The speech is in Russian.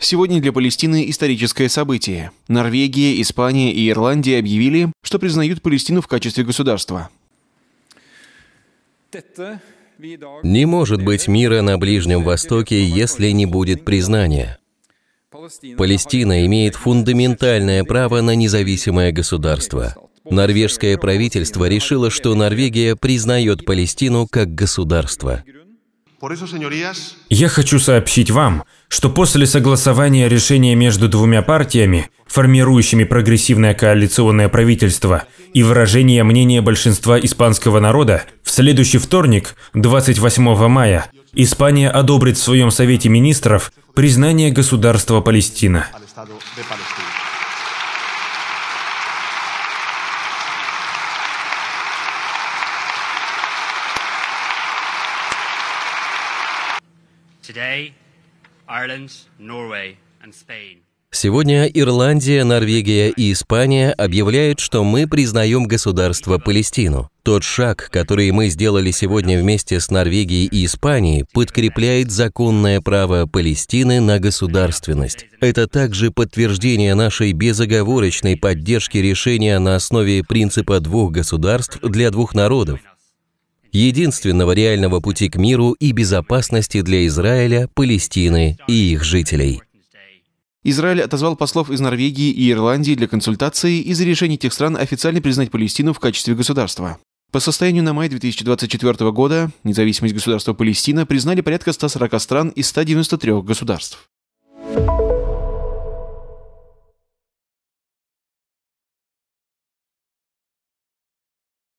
Сегодня для Палестины историческое событие. Норвегия, Испания и Ирландия объявили, что признают Палестину в качестве государства. Не может быть мира на Ближнем Востоке, если не будет признания. Палестина имеет фундаментальное право на независимое государство. Норвежское правительство решило, что Норвегия признает Палестину как государство. Я хочу сообщить вам, что после согласования решения между двумя партиями, формирующими прогрессивное коалиционное правительство, и выражения мнения большинства испанского народа, в следующий вторник, 28 мая, Испания одобрит в своем Совете министров признание государства Палестина. Сегодня Ирландия, Норвегия и Испания объявляют, что мы признаем государство Палестину. Тот шаг, который мы сделали сегодня вместе с Норвегией и Испанией, подкрепляет законное право Палестины на государственность. Это также подтверждение нашей безоговорочной поддержки решения на основе принципа двух государств для двух народов, единственного реального пути к миру и безопасности для Израиля, Палестины и их жителей. Израиль отозвал послов из Норвегии и Ирландии для консультации из-за решения тех стран официально признать Палестину в качестве государства. По состоянию на май 2024 года независимость государства Палестина признали порядка 140 стран из 193 государств.